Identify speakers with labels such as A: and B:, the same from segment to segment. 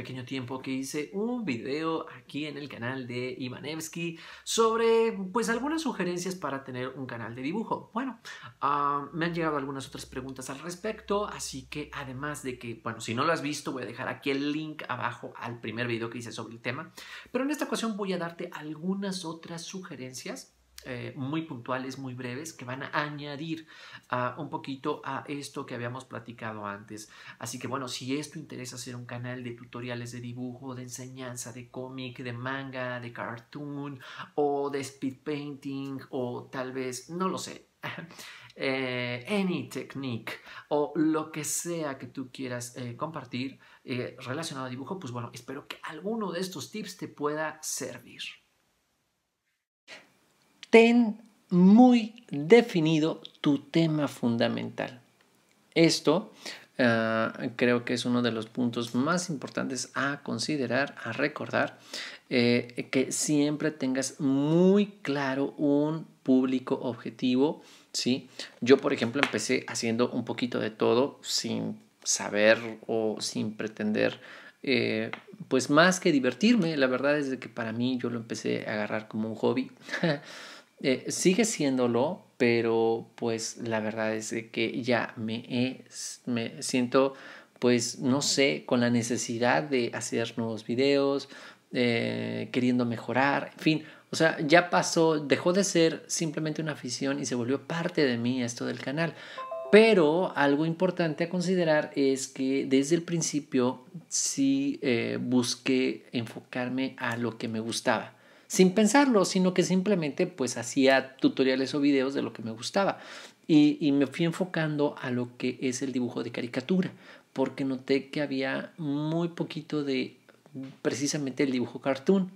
A: pequeño tiempo que hice un video aquí en el canal de Ivanevsky sobre pues algunas sugerencias para tener un canal de dibujo. Bueno, ah, me han llegado algunas otras preguntas al respecto, así que además de que, bueno, si no lo has visto, voy a dejar aquí el link abajo al primer video que hice sobre el tema, pero en esta ocasión voy a darte algunas otras sugerencias eh, muy puntuales, muy breves, que van a añadir ah, un poquito a esto que habíamos platicado antes. Así que bueno, si esto interesa hacer un canal de tutoriales de dibujo, de enseñanza, de cómic, de manga, de cartoon o de speed painting o tal vez, no lo sé, eh, any technique o lo que sea que tú quieras eh, compartir relacionado a dibujo, pues bueno, espero que alguno de estos tips te pueda servir ten muy definido tu tema fundamental. Esto ah, creo que es uno de los puntos más importantes a considerar, a recordar, eh, que siempre tengas muy claro un público objetivo, ¿sí? Yo, por ejemplo, empecé haciendo un poquito de todo sin saber o sin pretender, eh, pues más que divertirme, la verdad es que para mí yo lo empecé a agarrar como un hobby. Eh, sigue siéndolo, pero pues la verdad es que ya me, siento pues no sé, con la necesidad de hacer nuevos videos, eh, queriendo mejorar, en fin, o sea, ya pasó, dejó de ser simplemente una afición y se volvió parte de mí esto del canal. Pero algo importante a considerar es que desde el principio sí eh, busqué enfocarme a lo que me gustaba sin pensarlo, sino que simplemente pues hacía tutoriales o videos de lo que me gustaba. Y, me fui enfocando a lo que es el dibujo de caricatura, porque noté que había muy poquito de precisamente el dibujo cartoon.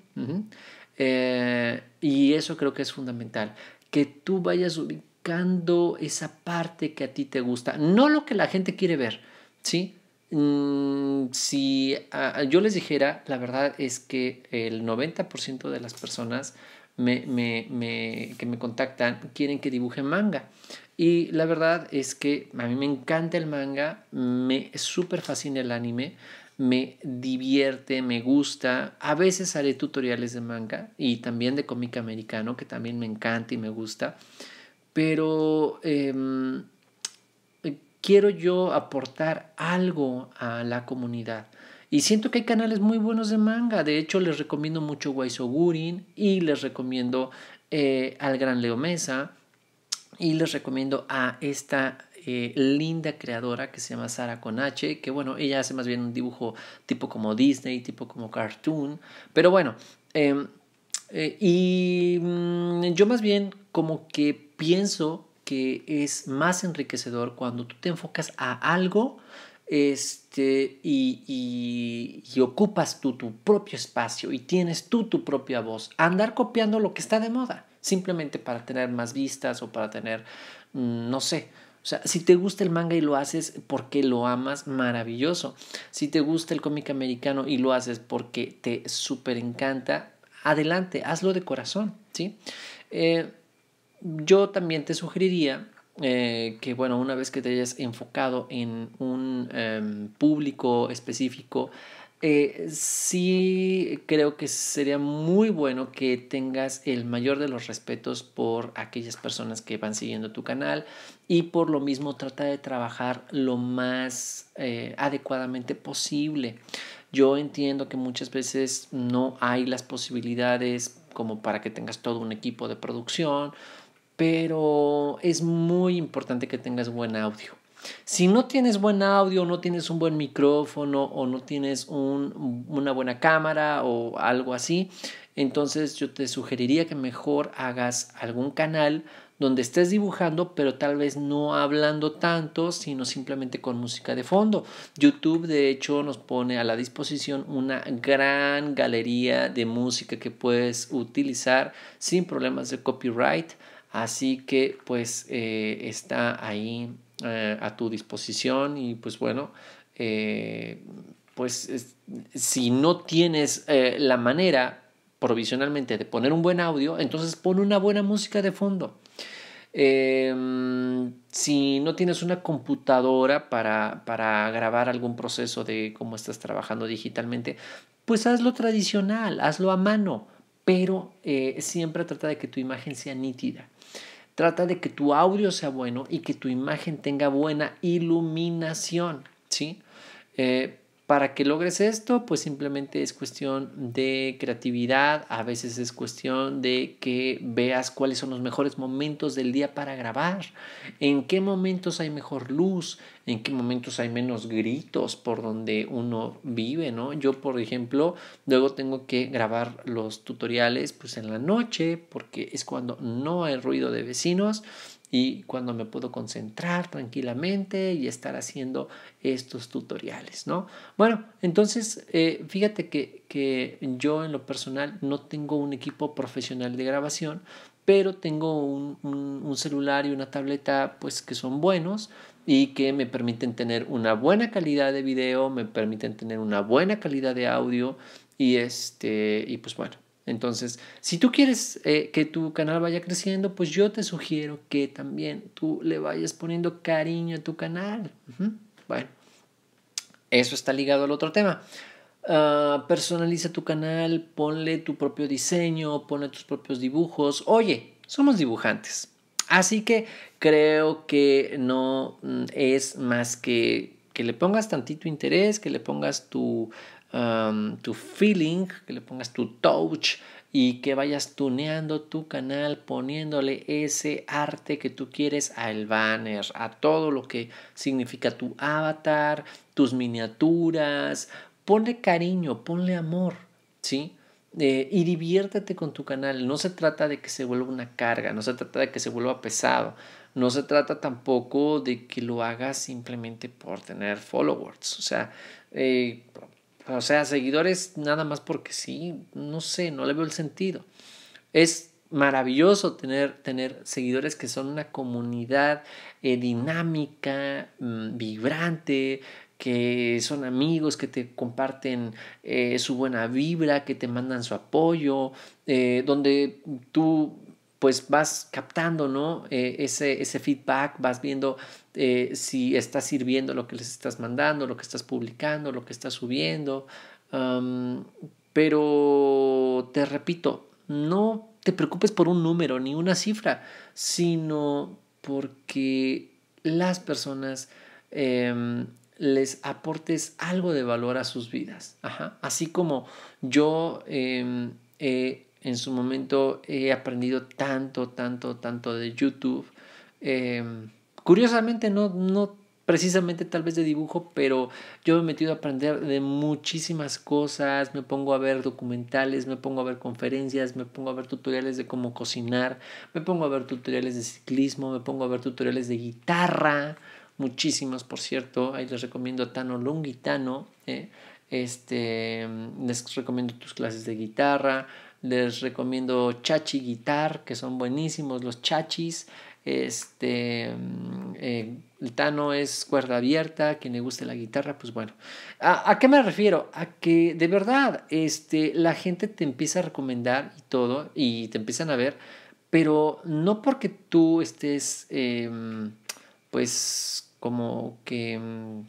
A: Eh, y eso creo que es fundamental, que tú vayas ubicando esa parte que a ti te gusta, no lo que la gente quiere ver, ¿sí? Mm, si yo les dijera, la verdad es que el 90% de las personas me, me, que me contactan quieren que dibuje manga. Y la verdad es que a mí me encanta el manga, me súper fascina el anime, me divierte, me gusta. A veces haré tutoriales de manga y también de cómic americano, que también me encanta y me gusta. Pero... Em, quiero yo aportar algo a la comunidad. Y siento que hay canales muy buenos de manga. De hecho, les recomiendo mucho Gurin y les recomiendo eh, al gran Leo Mesa y les recomiendo a esta eh, linda creadora que se llama Sara Conache, que bueno, ella hace más bien un dibujo tipo como Disney, tipo como cartoon, pero bueno, em, eh, y mm, yo más bien como que pienso que es más enriquecedor cuando tú te enfocas a algo este, y, y, ocupas tú tu propio espacio y tienes tú tu propia voz. Andar copiando lo que está de moda, simplemente para tener más vistas o para tener, mm, no sé. O sea, si te gusta el manga y lo haces porque lo amas, maravilloso. Si te gusta el cómic americano y lo haces porque te súper encanta, adelante, hazlo de corazón, ¿sí? Eh, yo también te sugeriría eh, que, bueno, una vez que te hayas enfocado en un em, público específico, eh, sí creo que sería muy bueno que tengas el mayor de los respetos por aquellas personas que van siguiendo tu canal y por lo mismo trata de trabajar lo más eh, adecuadamente posible. Yo entiendo que muchas veces no hay las posibilidades como para que tengas todo un equipo de producción pero es muy importante que tengas buen audio. Si no tienes buen audio, no tienes un buen micrófono o no tienes una buena cámara o algo así, entonces yo te sugeriría que mejor hagas algún canal donde estés dibujando, pero tal vez no hablando tanto, sino simplemente con música de fondo. YouTube, de hecho, nos pone a la disposición una gran galería de música que puedes utilizar sin problemas de copyright. Así que pues eh, está ahí eh, a tu disposición y pues bueno, eh, pues si no tienes la manera provisionalmente de poner un buen audio, entonces pon una buena música de fondo. Em, si no tienes una computadora para, para, grabar algún proceso de cómo estás trabajando digitalmente, pues hazlo tradicional, hazlo a mano pero eh, siempre trata de que tu imagen sea nítida. Trata de que tu audio sea bueno y que tu imagen tenga buena iluminación, ¿sí? Eh, para que logres esto, pues simplemente es cuestión de creatividad, a veces es cuestión de que veas cuáles son los mejores momentos del día para grabar, en qué momentos hay mejor luz, en qué momentos hay menos gritos por donde uno vive, ¿no? Yo, por ejemplo, luego tengo que grabar los tutoriales pues en la noche porque es cuando no hay ruido de vecinos y cuando me puedo concentrar tranquilamente y estar haciendo estos tutoriales, ¿no? Bueno, entonces eh, fíjate que, yo en lo personal no tengo un equipo profesional de grabación, pero tengo un, celular y una tableta pues que son buenos y que me permiten tener una buena calidad de video, me permiten tener una buena calidad de audio y este y pues bueno, entonces, si tú quieres eh, que tu canal vaya creciendo, pues yo te sugiero que también tú le vayas poniendo cariño a tu canal. Bueno, eso está ligado al otro tema. Ah, personaliza tu canal, ponle tu propio diseño, ponle tus propios dibujos. Oye, somos dibujantes. Así que creo que no mm, es más que que le pongas tantito interés, que le pongas tu Um, tu feeling, que le pongas tu touch y que vayas tuneando tu canal poniéndole ese arte que tú quieres al banner, a todo lo que significa tu avatar, tus miniaturas. Ponle cariño, ponle amor, ¿sí? Eh, y diviértete con tu canal. No se trata de que se vuelva una carga, no se trata de que se vuelva pesado, no se trata tampoco de que lo hagas simplemente por tener followers. O sea, eh, o sea, seguidores nada más porque sí, no sé, no le veo el sentido. Es maravilloso tener, tener seguidores que son una comunidad eh, dinámica, mm, vibrante, que son amigos, que te comparten eh, su buena vibra, que te mandan su apoyo, eh, donde tú pues vas captando ¿no? Eh, ese, ese, feedback, vas viendo eh, si está sirviendo lo que les estás mandando, lo que estás publicando, lo que estás subiendo. pero te repito, no te preocupes por un número ni una cifra, sino porque las personas em, les aportes algo de valor a sus vidas. Así como yo em, en su momento he aprendido tanto, tanto, tanto de YouTube. Em, curiosamente, no, no precisamente tal vez de dibujo, pero yo me he metido a aprender de muchísimas cosas, me pongo a ver documentales, me pongo a ver conferencias, me pongo a ver tutoriales de cómo cocinar, me pongo a ver tutoriales de ciclismo, me pongo a ver tutoriales de guitarra, Muchísimas, por cierto, ahí les recomiendo Tano Lungitano eh, este, em, les recomiendo tus clases de guitarra, les recomiendo Chachi Guitar, que son buenísimos los chachis. Este, mm, eh, el Tano es cuerda abierta, quien le guste la guitarra, pues bueno. ¿A, qué me refiero? A que de verdad este, la gente te empieza a recomendar y todo, y te empiezan a ver, pero no porque tú estés, em, pues como que, mm,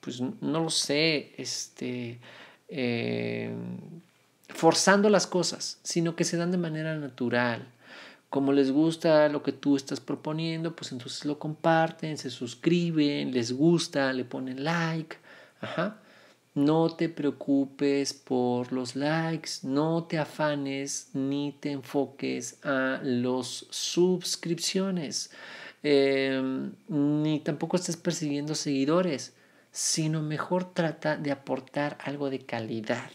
A: pues no lo sé, este, em, forzando las cosas, sino que se dan de manera natural. Como les gusta lo que tú estás proponiendo, pues entonces lo comparten, se suscriben, les gusta, le ponen like. Ajá. No te preocupes por los likes, no te afanes ni te enfoques a las suscripciones, em, ni tampoco estés persiguiendo seguidores, sino mejor trata de aportar algo de calidad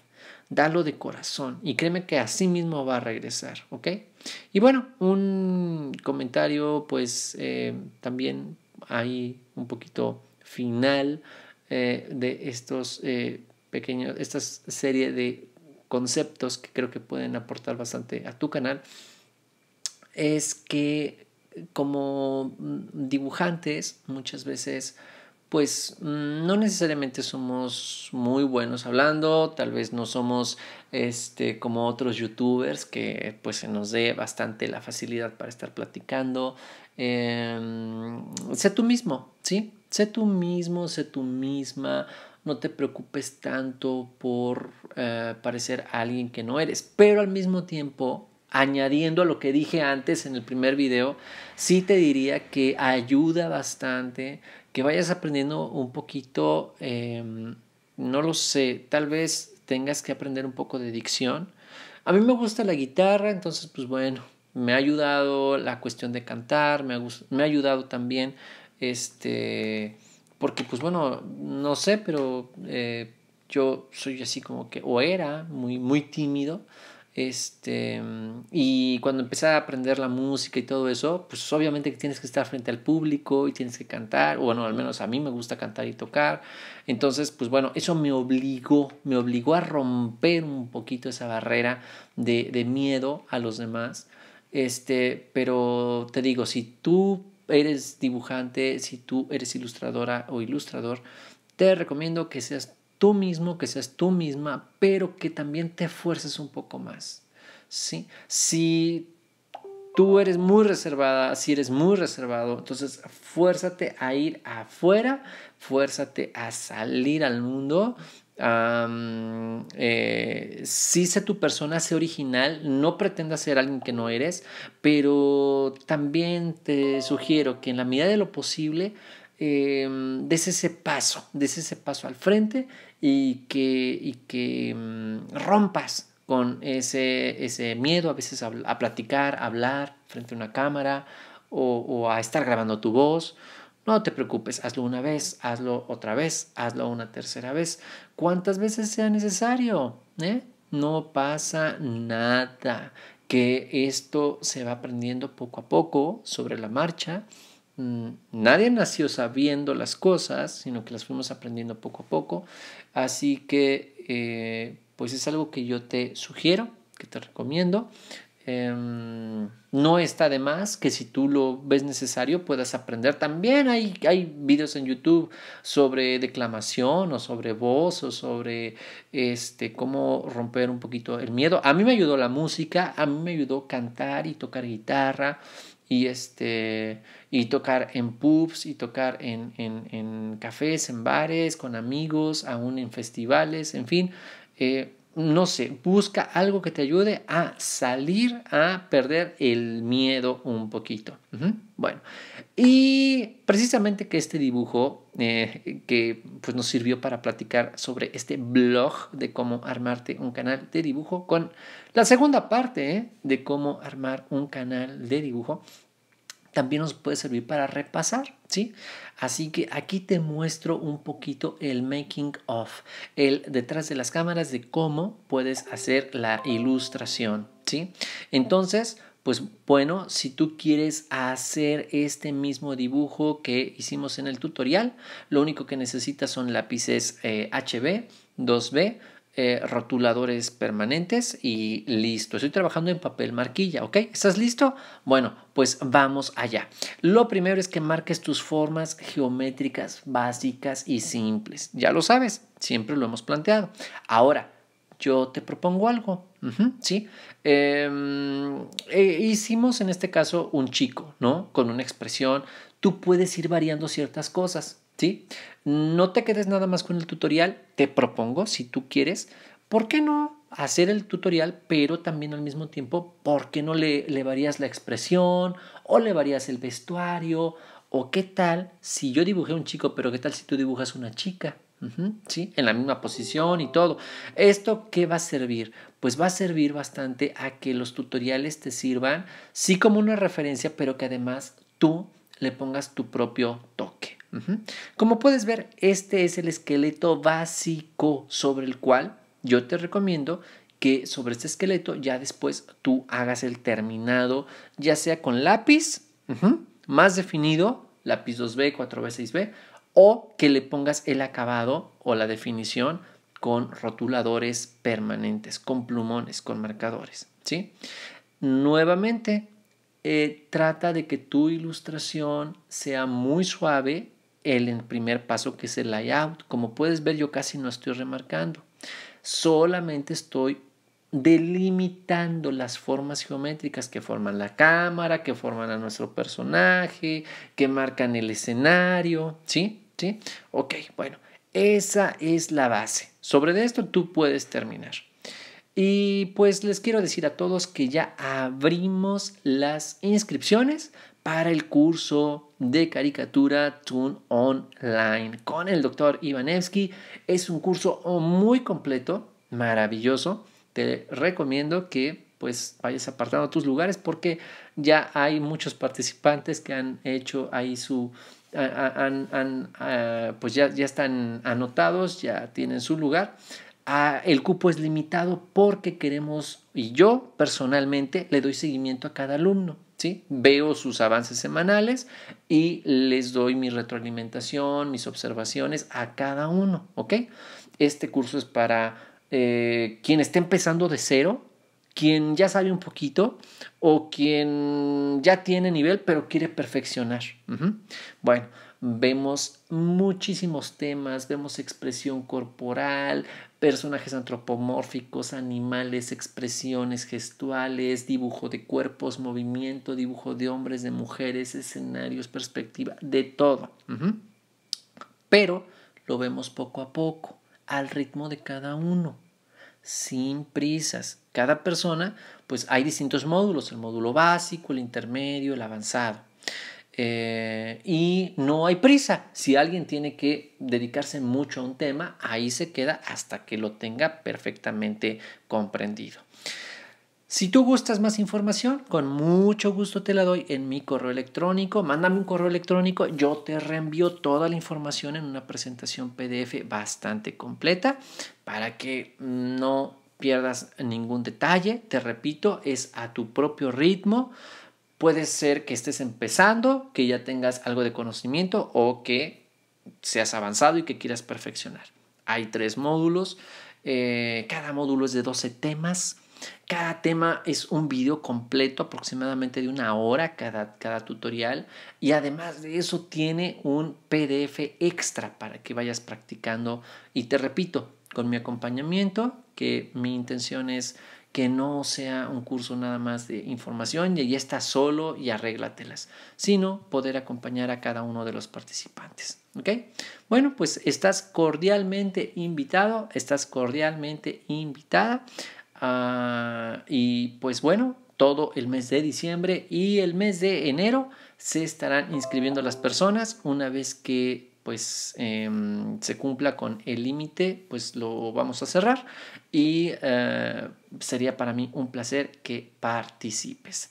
A: Dalo de corazón y créeme que así mismo va a regresar, ¿ok? Y bueno, un comentario pues eh, también hay un poquito final eh, de estos eh, pequeños, esta serie de conceptos que creo que pueden aportar bastante a tu canal, es que como dibujantes muchas veces pues mm, no necesariamente somos muy buenos hablando, tal vez no somos este, como otros youtubers que pues se nos dé bastante la facilidad para estar platicando. Em, sé tú mismo, ¿sí? Sé tú mismo, sé tú misma, no te preocupes tanto por eh, parecer alguien que no eres, pero al mismo tiempo añadiendo a lo que dije antes en el primer video, sí te diría que ayuda bastante que vayas aprendiendo un poquito, em, no lo sé, tal vez tengas que aprender un poco de dicción. A mí me gusta la guitarra, entonces pues bueno, me ha ayudado la cuestión de cantar, me ha, me ha ayudado también, este, porque pues bueno, no sé, pero eh, yo soy así como que, o era muy, muy tímido, este, y cuando empecé a aprender la música y todo eso, pues obviamente que tienes que estar frente al público y tienes que cantar, o bueno, al menos a mí me gusta cantar y tocar. Entonces, pues bueno, eso me obligó, me obligó a romper un poquito esa barrera de, miedo a los demás. Este, pero te digo, si tú eres dibujante, si tú eres ilustradora o ilustrador, te recomiendo que seas tú mismo, que seas tú misma, pero que también te esfuerces un poco más. ¿sí? Si tú eres muy reservada, si eres muy reservado, entonces fuérzate a ir afuera, fuérzate a salir al mundo. Si eh, sí sé tu persona, sé original, no pretendas ser alguien que no eres, pero también te sugiero que en la medida de lo posible Em, des ese paso, des ese paso al frente y que, y que mm, rompas con ese, ese, miedo a veces a, platicar, a hablar frente a una cámara o, a estar grabando tu voz. No te preocupes, hazlo una vez, hazlo otra vez, hazlo una tercera vez, cuantas veces sea necesario. ¿Eh? No pasa nada, que esto se va aprendiendo poco a poco sobre la marcha Mm, nadie nació sabiendo las cosas, sino que las fuimos aprendiendo poco a poco. Así que, eh, pues es algo que yo te sugiero, que te recomiendo. Em, no está de más que si tú lo ves necesario puedas aprender. También hay, hay videos en YouTube sobre declamación o sobre voz o sobre este, cómo romper un poquito el miedo. A mí me ayudó la música, a mí me ayudó cantar y tocar guitarra y, este, y tocar en pubs y tocar en, en, en cafés, en bares, con amigos, aún en festivales, en fin. Eh, no sé, busca algo que te ayude a salir a perder el miedo un poquito. Bueno, y precisamente que este dibujo eh, que pues, nos sirvió para platicar sobre este blog de cómo armarte un canal de dibujo con la segunda parte eh, de cómo armar un canal de dibujo, también nos puede servir para repasar, ¿sí? Así que aquí te muestro un poquito el making of, el detrás de las cámaras de cómo puedes hacer la ilustración, ¿sí? Entonces, pues bueno, si tú quieres hacer este mismo dibujo que hicimos en el tutorial, lo único que necesitas son lápices HB, eh, 2B, eh, rotuladores permanentes y listo. Estoy trabajando en papel marquilla, ¿ok? ¿Estás listo? Bueno, pues vamos allá. Lo primero es que marques tus formas geométricas básicas y simples. Ya lo sabes, siempre lo hemos planteado. Ahora, yo te propongo algo, ¿sí? Em, eh, hicimos en este caso un chico, ¿no? Con una expresión. Tú puedes ir variando ciertas cosas. ¿sí? No te quedes nada más con el tutorial, te propongo, si tú quieres, ¿por qué no hacer el tutorial, pero también al mismo tiempo, ¿por qué no le, le varías la expresión o le varías el vestuario? ¿O qué tal si yo dibujé un chico, pero qué tal si tú dibujas una chica? ¿Sí? En la misma posición y todo. ¿Esto qué va a servir? Pues va a servir bastante a que los tutoriales te sirvan, sí como una referencia, pero que además tú le pongas tu propio toque. Como puedes ver, este es el esqueleto básico sobre el cual yo te recomiendo que sobre este esqueleto ya después tú hagas el terminado, ya sea con lápiz más definido, lápiz 2B, 4B, 6B, o que le pongas el acabado o la definición con rotuladores permanentes, con plumones, con marcadores. ¿sí? Nuevamente, eh, trata de que tu ilustración sea muy suave, el primer paso que es el layout. Como puedes ver, yo casi no estoy remarcando. Solamente estoy delimitando las formas geométricas que forman la cámara, que forman a nuestro personaje, que marcan el escenario, ¿sí? ¿Sí? Ok, bueno, esa es la base. Sobre esto tú puedes terminar. Y pues les quiero decir a todos que ya abrimos las inscripciones para el curso de caricatura Tune Online con el doctor Ivanevsky. Es un curso muy completo, maravilloso. Te recomiendo que pues vayas apartando tus lugares porque ya hay muchos participantes que han hecho ahí su pues ya, ya están anotados, ya tienen su lugar. el cupo es limitado porque queremos, y yo personalmente le doy seguimiento a cada alumno. Veo sus avances semanales y les doy mi retroalimentación, mis observaciones a cada uno, ¿ok? Este curso es para eh, quien está empezando de cero, quien ya sabe un poquito o quien ya tiene nivel pero quiere perfeccionar. Bueno, vemos muchísimos temas, vemos expresión corporal, personajes antropomórficos, animales, expresiones gestuales, dibujo de cuerpos, movimiento, dibujo de hombres, de mujeres, escenarios, perspectiva, de todo. Pero lo vemos poco a poco, al ritmo de cada uno, sin prisas. Cada persona, pues hay distintos módulos, el módulo básico, el intermedio, el avanzado. Eh, y no hay prisa. Si alguien tiene que dedicarse mucho a un tema, ahí se queda hasta que lo tenga perfectamente comprendido. Si tú gustas más información, con mucho gusto te la doy en mi correo electrónico. Mándame un correo electrónico, yo te reenvío toda la información en una presentación PDF bastante completa para que no pierdas ningún detalle. Te repito, es a tu propio ritmo. Puede ser que estés empezando, que ya tengas algo de conocimiento o que seas avanzado y que quieras perfeccionar. Hay tres módulos, eh, cada módulo es de 12 temas. Cada tema es un video completo, aproximadamente de una hora cada, cada, tutorial. Y además de eso tiene un PDF extra para que vayas practicando. Y te repito, con mi acompañamiento, que mi intención es que no sea un curso nada más de información y ya estás solo y arréglatelas, sino poder acompañar a cada uno de los participantes. ¿Ok? Bueno, pues estás cordialmente invitado, estás cordialmente invitada. Ah, y pues bueno, todo el mes de diciembre y el mes de enero se estarán inscribiendo las personas una vez que pues em, se cumpla con el límite, pues lo vamos a cerrar y eh, sería para mí un placer que participes.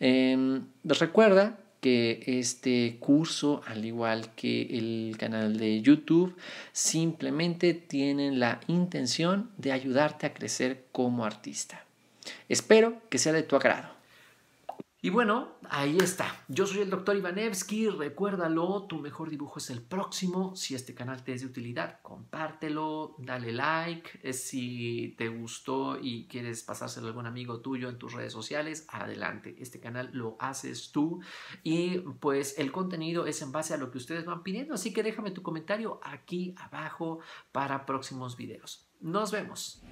A: Eh, recuerda que este curso, al igual que el canal de YouTube, simplemente tienen la intención de ayudarte a crecer como artista. Espero que sea de tu agrado. Y bueno, ahí está. Yo soy el doctor Ivanevsky. Recuérdalo, tu mejor dibujo es el próximo. Si este canal te es de utilidad, compártelo, dale like. Eh, si te gustó y quieres pasárselo a algún amigo tuyo en tus redes sociales, adelante. Este canal lo haces tú. Y pues el contenido es en base a lo que ustedes van pidiendo. Así que déjame tu comentario aquí abajo para próximos videos. Nos vemos.